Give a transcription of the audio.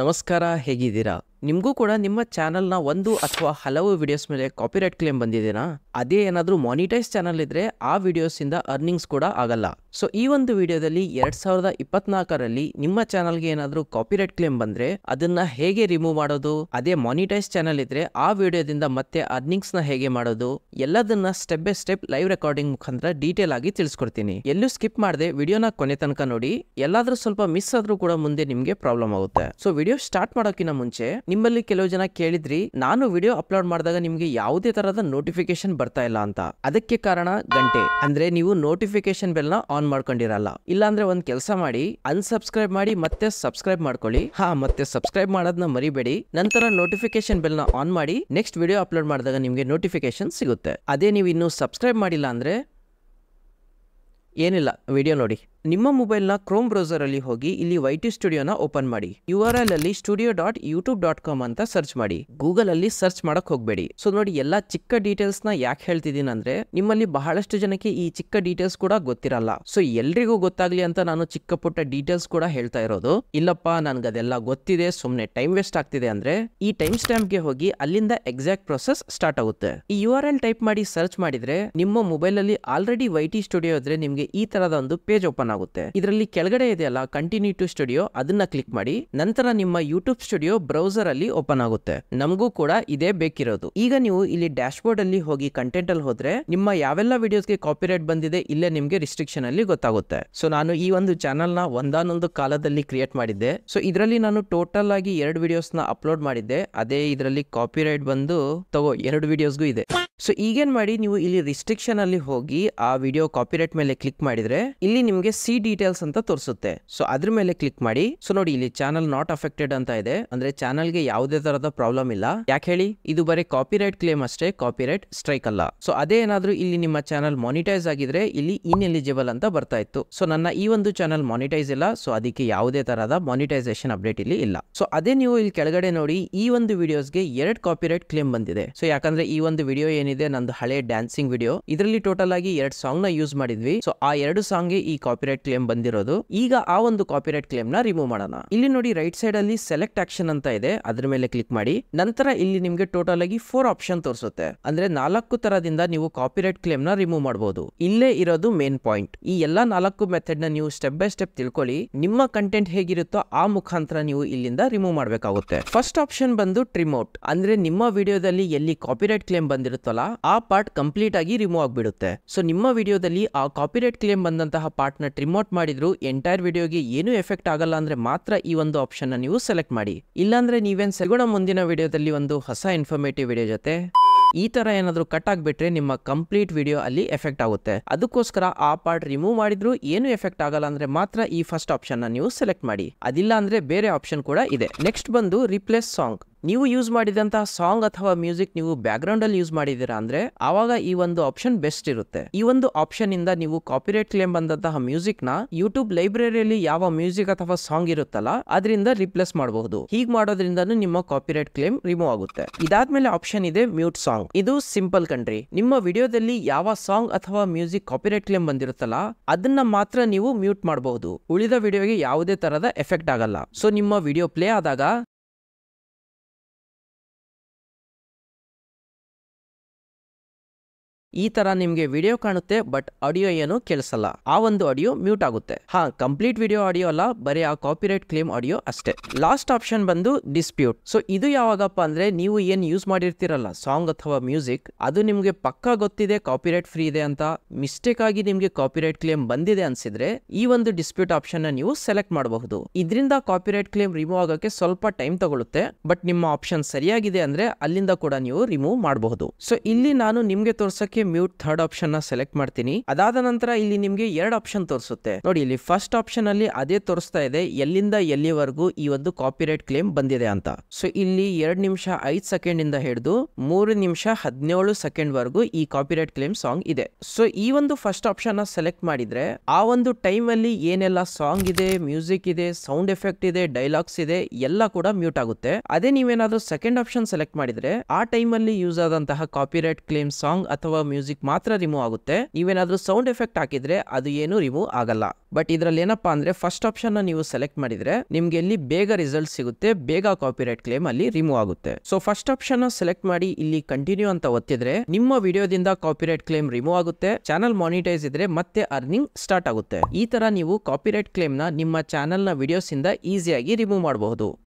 ನಮಸ್ಕಾರ ಹೇಗಿದ್ದೀರಾ ನಿಮಗೂ ಕೂಡ ನಿಮ್ಮ ಚಾನಲ್ನ ಒಂದು ಅಥವಾ ಹಲವು ವಿಡಿಯೋಸ್ ಮೇಲೆ ಕಾಪಿರೈಟ್ ಕ್ಲೇಮ್ ಬಂದಿದ್ದೀರಾ ಅದೇ ಏನಾದರೂ ಮಾನಿಟೈಸ್ ಚಾನಲ್ ಇದ್ದರೆ ಆ ವಿಡಿಯೋಸಿಂದ ಅರ್ನಿಂಗ್ಸ್ ಕೂಡ ಆಗಲ್ಲ ಸೊ ಈ ಒಂದು ವಿಡಿಯೋದಲ್ಲಿ ಎರಡ್ ಸಾವಿರದ ಇಪ್ಪತ್ನಾಲ್ಕರಲ್ಲಿ ನಿಮ್ಮ ಚಾನಲ್ಗೆ ಏನಾದರೂ ಕಾಪಿರೈಟ್ ಕ್ಲೇಮ್ ಬಂದರೆ ಅದನ್ನ ಹೇಗೆ ರಿಮೂವ್ ಮಾಡೋದು ಅದೇ ಮಾನಿಟೈಸ್ ಚಾನಲ್ ಇದ್ರೆ ಆ ವಿಡಿಯೋದಿಂದ ಮತ್ತೆ ಅರ್ನಿಂಗ್ಸ್ನ ಹೇಗೆ ಮಾಡೋದು ಎಲ್ಲದನ್ನ step by step live recording ಮುಖಾಂತರ ಡೀಟೇಲ್ ಆಗಿ ತಿಳಿಸ್ಕೊಡ್ತೀನಿ ಎಲ್ಲೂ ಸ್ಕಿಪ್ ಮಾಡದೆ ವಿಡಿಯೋನ ಕೊನೆ ತನಕ ನೋಡಿ ಎಲ್ಲಾದರೂ ಸ್ವಲ್ಪ ಮಿಸ್ ಆದ್ರೂ ಕೂಡ ಮುಂದೆ ನಿಮಗೆ ಪ್ರಾಬ್ಲಮ್ ಆಗುತ್ತೆ ಸೊ ವಿಡಿಯೋ ಸ್ಟಾರ್ಟ್ ಮಾಡೋಕ್ಕಿಂತ ಮುಂಚೆ ನಿಮ್ಮಲ್ಲಿ ಕೆಲವು ಜನ ಕೇಳಿದ್ರಿ ನಾನು ವಿಡಿಯೋ ಅಪ್ಲೋಡ್ ಮಾಡಿದಾಗ ನಿಮಗೆ ಯಾವುದೇ ತರಹದ ನೋಟಿಫಿಕೇಶನ್ ಬರ್ತಾ ಇಲ್ಲ ಅಂತ ಅದಕ್ಕೆ ಕಾರಣ ಗಂಟೆ ಅಂದ್ರೆ ನೀವು ನೋಟಿಫಿಕೇಶನ್ ಬೆಲ್ ನ ಆನ್ ಮಾಡ್ಕೊಂಡಿರಲ್ಲ ಅಂದ್ರೆ ಒಂದ್ ಕೆಲಸ ಮಾಡಿ ಅನ್ಸಬ್ಸ್ಕ್ರೈಬ್ ಮಾಡಿ ಮತ್ತೆ ಸಬ್ಸ್ಕ್ರೈಬ್ ಮಾಡ್ಕೊಳ್ಳಿ ಹಾ ಮತ್ತೆ ಸಬ್ಸ್ಕ್ರೈಬ್ ಮಾಡೋದನ್ನ ಮರಿಬೇಡಿ ನಂತರ ನೋಟಿಫಿಕೇಶನ್ ಬೆಲ್ ನ ಆನ್ ಮಾಡಿ ನೆಕ್ಸ್ಟ್ ವಿಡಿಯೋ ಅಪ್ಲೋಡ್ ಮಾಡಿದಾಗ ನಿಮಗೆ ನೋಟಿಫಿಕೇಶನ್ ಸಿಗುತ್ತೆ ಅದೇ ನೀವು ಇನ್ನು ಸಬ್ಸ್ಕ್ರೈಬ್ ಮಾಡಿಲ್ಲ ಅಂದ್ರೆ ಏನಿಲ್ಲ ವಿಡಿಯೋ ನೋಡಿ ನಿಮ್ಮ ಮೊಬೈಲ್ನ ಕ್ರೋಮ್ ಅಲ್ಲಿ ಹೋಗಿ ಇಲ್ಲಿ ವೈ ಟಿ ಸ್ಟುಡಿಯೋನ ಓಪನ್ ಮಾಡಿ ಯು ಆರ್ ಎಲ್ ಅಲ್ಲಿ studio dot YouTube dot com ಅಂತ ಸರ್ಚ್ ಮಾಡಿ ಗೂಗಲ್ ಅಲ್ಲಿ ಸರ್ಚ್ ಮಾಡಕ್ ಹೋಗ್ಬೇಡಿ ಸೊ ನೋಡಿ ಎಲ್ಲಾ ಚಿಕ್ಕ ಡೀಟೇಲ್ಸ್ ನ ಯಾಕೆ ಹೇಳ್ತಿದ್ದೀನಿ ಅಂದ್ರೆ ನಿಮ್ಮಲ್ಲಿ ಬಹಳಷ್ಟು ಜನಕ್ಕೆ ಈ ಚಿಕ್ಕ ಡೀಟೇಲ್ಸ್ ಕೂಡ ಗೊತ್ತಿರಲ್ಲ ಸೊ ಎಲ್ರಿಗೂ ಗೊತ್ತಾಗ್ಲಿ ಅಂತ ನಾನು ಚಿಕ್ಕ ಪುಟ್ಟ ಡೀಟೇಲ್ಸ್ ಕೂಡ ಹೇಳ್ತಾ ಇರೋದು ಇಲ್ಲಪ್ಪ ನನ್ಗೆ ಅದೆಲ್ಲ ಗೊತ್ತಿದೆ ಸುಮ್ನೆ ಟೈಮ್ ವೇಸ್ಟ್ ಆಗ್ತಿದೆ ಅಂದ್ರೆ ಈ ಟೈಮ್ ಸ್ಟ್ಯಾಂಪ್ ಗೆ ಹೋಗಿ ಅಲ್ಲಿಂದ ಎಕ್ಸಾಕ್ಟ್ ಪ್ರೊಸೆಸ್ ಸ್ಟಾರ್ಟ್ ಆಗುತ್ತೆ ಈ ಯು ಆರ್ ಎಲ್ ಟೈಪ್ ಮಾಡಿ ಸರ್ಚ್ ಮಾಡಿದ್ರೆ ನಿಮ್ಮ ಮೊಬೈಲ್ ಅಲ್ಲಿ ಆಲ್ರೆಡಿ ವೈ ಟಿ ಸ್ಟುಡಿಯೋ ಇದ್ರೆ ನಿಮ್ಗೆ ಈ ತರದ ಒಂದು ಪೇಜ್ ಓಪನ್ ಆಗುತ್ತೆ ಇದರಲ್ಲಿ ಕೆಳಗಡೆ ಅಲ್ಲ ಕಂಟಿನ್ಯೂ ಟು ಸ್ಟುಡಿಯೋ ಅದನ್ನ ಕ್ಲಿಕ್ ಮಾಡಿ ನಂತರ ನಿಮ್ಮ ಯೂಟ್ಯೂಬ್ ಸ್ಟುಡಿಯೋ ಬ್ರೌಸರ್ ಅಲ್ಲಿ ಓಪನ್ ಆಗುತ್ತೆ ನಮಗೂ ಕೂಡ ಇದೇ ಬೇಕಿರೋದು ಈಗ ನೀವು ಇಲ್ಲಿ ಡ್ಯಾಶ್ ಬೋರ್ಡ್ ಅಲ್ಲಿ ಹೋಗಿ ಕಂಟೆಂಟ್ ಅಲ್ಲಿ ಹೋದ್ರೆ ನಿಮ್ಮ ಯಾವೆಲ್ಲ ವಿಡಿಯೋಸ್ಗೆ ಕಾಪಿರೈಟ್ ಬಂದಿದೆ ಇಲ್ಲೇ ನಿಮ್ಗೆ ರಿಸ್ಟ್ರಿಕ್ಷನ್ ಅಲ್ಲಿ ಗೊತ್ತಾಗುತ್ತೆ ಸೊ ನಾನು ಈ ಒಂದು ಚಾನಲ್ ನ ಒಂದಾನೊಂದು ಕಾಲದಲ್ಲಿ ಕ್ರಿಯೇಟ್ ಮಾಡಿದ್ದೆ ಸೊ ಇದರಲ್ಲಿ ನಾನು ಟೋಟಲ್ ಆಗಿ ಎರಡು ವಿಡಿಯೋಸ್ ನ ಅಪ್ಲೋಡ್ ಮಾಡಿದ್ದೆ ಅದೇ ಇದರಲ್ಲಿ ಕಾಪಿರೈಟ್ ಬಂದು ತಗೋ ಎರಡು ವಿಡಿಯೋಸ್ಗೂ ಇದೆ ಸೊ ಈಗೇನು ಮಾಡಿ ನೀವು ಇಲ್ಲಿ ರಿಸ್ಟ್ರಿಕ್ಷನ್ ಅಲ್ಲಿ ಹೋಗಿ ಆ ವಿಡಿಯೋ ಕಾಪಿರೈಟ್ ಮೇಲೆ ಕ್ಲಿಕ್ ಮಾಡಿದ್ರೆ ಇಲ್ಲಿ ನಿಮಗೆ ಸಿ ಡೀಟೇಲ್ಸ್ ಅಂತ ತೋರಿಸುತ್ತೆ ಸೊ ಅದ್ರ ಮೇಲೆ ಕ್ಲಿಕ್ ಮಾಡಿ ಸೊ ನೋಡಿ ಇಲ್ಲಿ ಚಾನಲ್ ನಾಟ್ ಅಫೆಕ್ಟೆಡ್ ಅಂತ ಇದೆ ಅಂದ್ರೆ ಚಾನಲ್ಗೆ ಯಾವುದೇ ತರಹದ ಪ್ರಾಬ್ಲಮ್ ಇಲ್ಲ ಯಾಕೆ ಹೇಳಿ ಇದು ಬರೀ ಕಾಪಿರೈಟ್ ಕ್ಲೇಮ್ ಅಷ್ಟೇ ಕಾಪಿರೈಟ್ ಸ್ಟ್ರೈಕ್ ಅಲ್ಲ ಸೊ ಅದೇ ಏನಾದ್ರೂ ಇಲ್ಲಿ ನಿಮ್ಮ ಚಾನಲ್ ಮಾನಿಟೈಸ್ ಆಗಿದ್ರೆ ಇಲ್ಲಿ ಇನ್ಎಲಿಜಿಬಲ್ ಅಂತ ಬರ್ತಾ ಇತ್ತು ಸೊ ನನ್ನ ಈ ಒಂದು ಚಾನಲ್ ಮಾನಿಟೈಸ್ ಇಲ್ಲ ಸೊ ಅದಕ್ಕೆ ಯಾವುದೇ ತರಹದ ಮಾನಿಟೈಸೇಷನ್ ಅಪ್ಡೇಟ್ ಇಲ್ಲಿ ಇಲ್ಲ ಸೊ ಅದೇ ನೀವು ಇಲ್ಲಿ ಕೆಳಗಡೆ ನೋಡಿ ಈ ಒಂದು ವಿಡಿಯೋಸ್ಗೆ ಎರಡು ಕಾಪಿರೈಟ್ ಕ್ಲೇಮ್ ಬಂದಿದೆ ಸೊ ಯಾಕಂದ್ರೆ ಈ ಒಂದು ವಿಡಿಯೋ ಏನಿದೆ ಏನಿದೆ ನಂದು ಹಳೆ ಡ್ಯಾನ್ಸಿಂಗ್ ವಿಡಿಯೋ ಇದರಲ್ಲಿ ಟೋಟಲ್ ಆಗಿ ಎರಡು ಸಾಂಗ್ ನ ಯೂಸ್ ಮಾಡಿದ್ವಿ ಸೊ ಆ ಎರಡು ಸಾಂಗ್ ಗೆ ಈ ಕಾಪಿರೈಟ್ ಕ್ಲೇಮ್ ಬಂದಿರೋದು ಈಗ ಆ ಒಂದು ಕಾಪಿರೈಟ್ ಕ್ಲೇಮ್ ನ ರಿಮೂವ್ ಮಾಡೋಣ ಇಲ್ಲಿ ನೋಡಿ ರೈಟ್ ಸೈಡ್ ಅಲ್ಲಿ ಸೆಲೆಕ್ಟ್ ಆಕ್ಷನ್ ಅಂತ ಇದೆ ಅದ್ರ ಮೇಲೆ ಕ್ಲಿಕ್ ಮಾಡಿ ನಂತರ ಇಲ್ಲಿ ನಿಮ್ಗೆ ಟೋಟಲ್ ಆಗಿ ಫೋರ್ ಆಪ್ಷನ್ ತೋರಿಸುತ್ತೆ ಅಂದ್ರೆ ನಾಲ್ಕು ತರದಿಂದ ನೀವು ಕಾಪಿರೈಟ್ ಕ್ಲೇಮ್ ನ ರಿಮೂವ್ ಮಾಡಬಹುದು ಇಲ್ಲೇ ಇರೋದು ಮೇನ್ ಪಾಯಿಂಟ್ ಈ ಎಲ್ಲಾ ನಾಲ್ಕು ಮೆಥಡ್ ನ ನೀವು ಸ್ಟೆಪ್ ಬೈ ಸ್ಟೆಪ್ ತಿಳ್ಕೊಳ್ಳಿ ನಿಮ್ಮ ಕಂಟೆಂಟ್ ಹೇಗಿರುತ್ತೋ ಆ ಮುಖಾಂತರ ನೀವು ಇಲ್ಲಿಂದ ರಿಮೂವ್ ಮಾಡಬೇಕಾಗುತ್ತೆ ಫಸ್ಟ್ ಆಪ್ಷನ್ ಬಂದು ಟ್ರಿಮೌಟ್ ಅಂದ್ರೆ ನಿಮ್ಮ ವಿಡಿಯೋದಲ್ಲಿ ಎಲ್ಲಿ ಕಾಪಿರೈಟ್ ಕ್ಲೇಮ್ ಬಂದಿರುತ್ತಲ್ಲ ಆ ಪಾರ್ಟ್ ಕಂಪ್ಲೀಟ್ ಆಗಿ ರಿಮೂವ್ ಆಗಿಬಿಡುತ್ತೆ ಸೊ ನಿಮ್ಮ ವಿಡಿಯೋದಲ್ಲಿ ಆ ಕಾಪಿರೈಟ್ ಕ್ಲೇಮ್ ಬಂದಂತಹ ಪಾರ್ಟ್ ನ ಔಟ್ ಮಾಡಿದ್ರು ಎಂಟೈರ್ ವಿಡಿಯೋಗೆ ಏನು ಎಫೆಕ್ಟ್ ಆಗಲ್ಲ ಅಂದ್ರೆ ಮಾತ್ರ ಈ ಒಂದು ಆಪ್ಷನ್ ನ ನೀವು ಸೆಲೆಕ್ಟ್ ಮಾಡಿ ಇಲ್ಲಾಂದ್ರೆ ನೀವೇನ್ ಸಿಗೋಣ ಮುಂದಿನ ವಿಡಿಯೋದಲ್ಲಿ ಒಂದು ಹೊಸ ಇನ್ಫಾರ್ಮೇಟಿವ್ ವಿಡಿಯೋ ಜೊತೆ ಈ ತರ ಏನಾದರೂ ಕಟ್ ಆಗ್ಬಿಟ್ರೆ ನಿಮ್ಮ ಕಂಪ್ಲೀಟ್ ವಿಡಿಯೋ ಅಲ್ಲಿ ಎಫೆಕ್ಟ್ ಆಗುತ್ತೆ ಅದಕ್ಕೋಸ್ಕರ ಆ ಪಾರ್ಟ್ ರಿಮೂವ್ ಮಾಡಿದ್ರು ಏನು ಎಫೆಕ್ಟ್ ಆಗಲ್ಲ ಅಂದ್ರೆ ಮಾತ್ರ ಈ ಫಸ್ಟ್ ಆಪ್ಷನ್ ನೀವು ಸೆಲೆಕ್ಟ್ ಮಾಡಿ ಅದಿಲ್ಲ ಅಂದ್ರೆ ಬೇರೆ ಆಪ್ಷನ್ ಕೂಡ ಇದೆ ನೆಕ್ಸ್ಟ್ ಬಂದು ರಿಪ್ಲೇಸ್ ಸಾಂಗ್ ನೀವು ಯೂಸ್ ಮಾಡಿದಂತಹ ಸಾಂಗ್ ಅಥವಾ ಮ್ಯೂಸಿಕ್ ನೀವು ಬ್ಯಾಕ್ಗ್ರೌಂಡ್ ಅಲ್ಲಿ ಯೂಸ್ ಮಾಡಿದೀರಾ ಅಂದ್ರೆ ಆವಾಗ ಈ ಒಂದು ಆಪ್ಷನ್ ಬೆಸ್ಟ್ ಇರುತ್ತೆ ಈ ಒಂದು ಆಪ್ಷನ್ ಇಂದ ನೀವು ಕಾಪಿರೈಟ್ ಕ್ಲೇಮ್ ಬಂದಂತಹ ಮ್ಯೂಸಿಕ್ ನ ಯೂಟ್ಯೂಬ್ ಲೈಬ್ರರಿಯಲ್ಲಿ ಯಾವ ಮ್ಯೂಸಿಕ್ ಅಥವಾ ಸಾಂಗ್ ಇರುತ್ತಲ್ಲ ಅದರಿಂದ ರಿಪ್ಲೇಸ್ ಮಾಡಬಹುದು ಹೀಗೆ ಮಾಡೋದ್ರಿಂದ ನಿಮ್ಮ ಕಾಪಿರೈಟ್ ಕ್ಲೇಮ್ ರಿಮೂವ್ ಆಗುತ್ತೆ ಇದಾದ್ಮೇಲೆ ಆಪ್ಷನ್ ಇದೆ ಮ್ಯೂಟ್ ಸಾಂಗ್ ಇದು ಸಿಂಪಲ್ ಕಂಟ್ರಿ ನಿಮ್ಮ ವಿಡಿಯೋದಲ್ಲಿ ಯಾವ ಸಾಂಗ್ ಅಥವಾ ಮ್ಯೂಸಿಕ್ ಕಾಪಿರೈಟ್ ಕ್ಲೇಮ್ ಬಂದಿರುತ್ತಲ್ಲ ಅದನ್ನ ಮಾತ್ರ ನೀವು ಮ್ಯೂಟ್ ಮಾಡಬಹುದು ಉಳಿದ ವಿಡಿಯೋಗೆ ಯಾವುದೇ ತರದ ಎಫೆಕ್ಟ್ ಆಗಲ್ಲ ಸೊ ನಿಮ್ಮ ವಿಡಿಯೋ ಪ್ಲೇ ಆದಾಗ ಈ ತರ ನಿಮಗೆ ವಿಡಿಯೋ ಕಾಣುತ್ತೆ ಬಟ್ ಆಡಿಯೋ ಏನು ಕೇಳಿಸಲ್ಲ ಆ ಒಂದು ಆಡಿಯೋ ಮ್ಯೂಟ್ ಆಗುತ್ತೆ ಹಾ ಕಂಪ್ಲೀಟ್ ವಿಡಿಯೋ ಆಡಿಯೋ ಅಲ್ಲ ಬರೀ ಆ ಕಾಪಿರೈಟ್ ಕ್ಲೇಮ್ ಆಡಿಯೋ ಅಷ್ಟೇ ಲಾಸ್ಟ್ ಆಪ್ಷನ್ ಬಂದು ಡಿಸ್ಪ್ಯೂಟ್ ಸೊ ಇದು ಯಾವಾಗಪ್ಪ ಅಂದ್ರೆ ನೀವು ಏನ್ ಯೂಸ್ ಮಾಡಿರ್ತೀರಲ್ಲ ಸಾಂಗ್ ಅಥವಾ ಮ್ಯೂಸಿಕ್ ಅದು ನಿಮ್ಗೆ ಪಕ್ಕಾ ಗೊತ್ತಿದೆ ಕಾಪಿರೈಟ್ ಫ್ರೀ ಇದೆ ಅಂತ ಮಿಸ್ಟೇಕ್ ಆಗಿ ನಿಮ್ಗೆ ಕಾಪಿರೈಟ್ ಕ್ಲೇಮ್ ಬಂದಿದೆ ಅನ್ಸಿದ್ರೆ ಈ ಒಂದು ಡಿಸ್ಪ್ಯೂಟ್ ಆಪ್ಷನ್ ನೀವು ಸೆಲೆಕ್ಟ್ ಮಾಡಬಹುದು ಇದರಿಂದ ಕಾಪಿರೈಟ್ ಕ್ಲೇಮ್ ರಿಮೂವ್ ಆಗೋಕೆ ಸ್ವಲ್ಪ ಟೈಮ್ ತಗೊಳ್ಳುತ್ತೆ ಬಟ್ ನಿಮ್ಮ ಆಪ್ಷನ್ ಸರಿಯಾಗಿದೆ ಅಂದ್ರೆ ಅಲ್ಲಿಂದ ಕೂಡ ನೀವು ರಿಮೂವ್ ಮಾಡಬಹುದು ಸೊ ಇಲ್ಲಿ ನಾನು ನಿಮ್ಗೆ ತೋರ್ಸಕ್ಕೆ ಮ್ಯೂಟ್ ಥರ್ಡ್ ಆಪ್ಷನ್ ನ ಸೆಲೆಕ್ಟ್ ಮಾಡ್ತೀನಿ ಅದಾದ ನಂತರ ಇಲ್ಲಿ ನಿಮಗೆ ಎರಡು ಆಪ್ಷನ್ ತೋರಿಸುತ್ತೆ ನೋಡಿ ಇಲ್ಲಿ ಫಸ್ಟ್ ಆಪ್ಷನ್ ಅಲ್ಲಿ ಅದೇ ತೋರಿಸ್ತಾ ಇದೆ ಎಲ್ಲಿಂದ ಎಲ್ಲಿವರೆಗೂ ಈ ಒಂದು ಕಾಪಿರೈಟ್ ಕ್ಲೇಮ್ ಬಂದಿದೆ ಅಂತ ಸೊ ಇಲ್ಲಿ ಎರಡ್ ನಿಮಿಷ ಐದು ಸೆಕೆಂಡ್ ಇಂದ ಹಿಡಿದು ಮೂರು ನಿಮಿಷ ಹದಿನೇಳು ಸೆಕೆಂಡ್ ವರೆಗೂ ಈ ಕಾಪಿರೈಟ್ ಕ್ಲೇಮ್ ಸಾಂಗ್ ಇದೆ ಸೊ ಈ ಒಂದು ಫಸ್ಟ್ ಆಪ್ಷನ್ ನ ಸೆಲೆಕ್ಟ್ ಮಾಡಿದ್ರೆ ಆ ಒಂದು ಟೈಮ್ ಅಲ್ಲಿ ಏನೆಲ್ಲ ಸಾಂಗ್ ಇದೆ ಮ್ಯೂಸಿಕ್ ಇದೆ ಸೌಂಡ್ ಎಫೆಕ್ಟ್ ಇದೆ ಡೈಲಾಗ್ಸ್ ಇದೆ ಎಲ್ಲ ಕೂಡ ಮ್ಯೂಟ್ ಆಗುತ್ತೆ ಅದೇ ನೀವೇನಾದ್ರೂ ಸೆಕೆಂಡ್ ಆಪ್ಷನ್ ಸೆಲೆಕ್ಟ್ ಮಾಡಿದ್ರೆ ಆ ಟೈಮ್ ಅಲ್ಲಿ ಯೂಸ್ ಆದಂತಹ ಕಾಪಿರೈಟ್ ಕ್ಲೇಮ್ ಸಾಂಗ್ ಅಥವಾ ಮ್ಯೂಸಿಕ್ ಮಾತ್ರ ರಿಮೂವ್ ಆಗುತ್ತೆ ನೀವೇನಾದ್ರೂ ಸೌಂಡ್ ಎಫೆಕ್ಟ್ ಹಾಕಿದ್ರೆ ಅದು ಏನು ರಿಮೂವ್ ಆಗಲ್ಲ ಬಟ್ ಇದರಲ್ಲಿ ಏನಪ್ಪಾ ಅಂದ್ರೆ ಫಸ್ಟ್ ಆಪ್ಷನ್ ನೀವು ಸೆಲೆಕ್ಟ್ ಮಾಡಿದ್ರೆ ನಿಮ್ಗೆ ಇಲ್ಲಿ ಬೇಗ ರಿಸಲ್ಟ್ ಸಿಗುತ್ತೆ ಬೇಗ ಕಾಪಿರೈಟ್ ಕ್ಲೇಮ್ ಅಲ್ಲಿ ರಿಮೂವ್ ಆಗುತ್ತೆ ಸೊ ಫಸ್ಟ್ ಆಪ್ಷನ್ ಸೆಲೆಕ್ಟ್ ಮಾಡಿ ಇಲ್ಲಿ ಕಂಟಿನ್ಯೂ ಅಂತ ಒತ್ತಿದ್ರೆ ನಿಮ್ಮ ವಿಡಿಯೋದಿಂದ ಕಾಪಿರೈಟ್ ಕ್ಲೇಮ್ ರಿಮೂವ್ ಆಗುತ್ತೆ ಚಾನಲ್ ಮಾನಿಟೈಸ್ ಇದ್ರೆ ಮತ್ತೆ ಅರ್ನಿಂಗ್ ಸ್ಟಾರ್ಟ್ ಆಗುತ್ತೆ ಈ ತರ ನೀವು ಕಾಪಿರೈಟ್ ಕ್ಲೇಮ್ ನ ನಿಮ್ಮ ಚಾನಲ್ ನ ವಿಡಿಯೋಸ್ ಇಂದ ಈಸಿಯಾಗಿ ರಿಮೂವ್ ಮಾಡಬಹುದು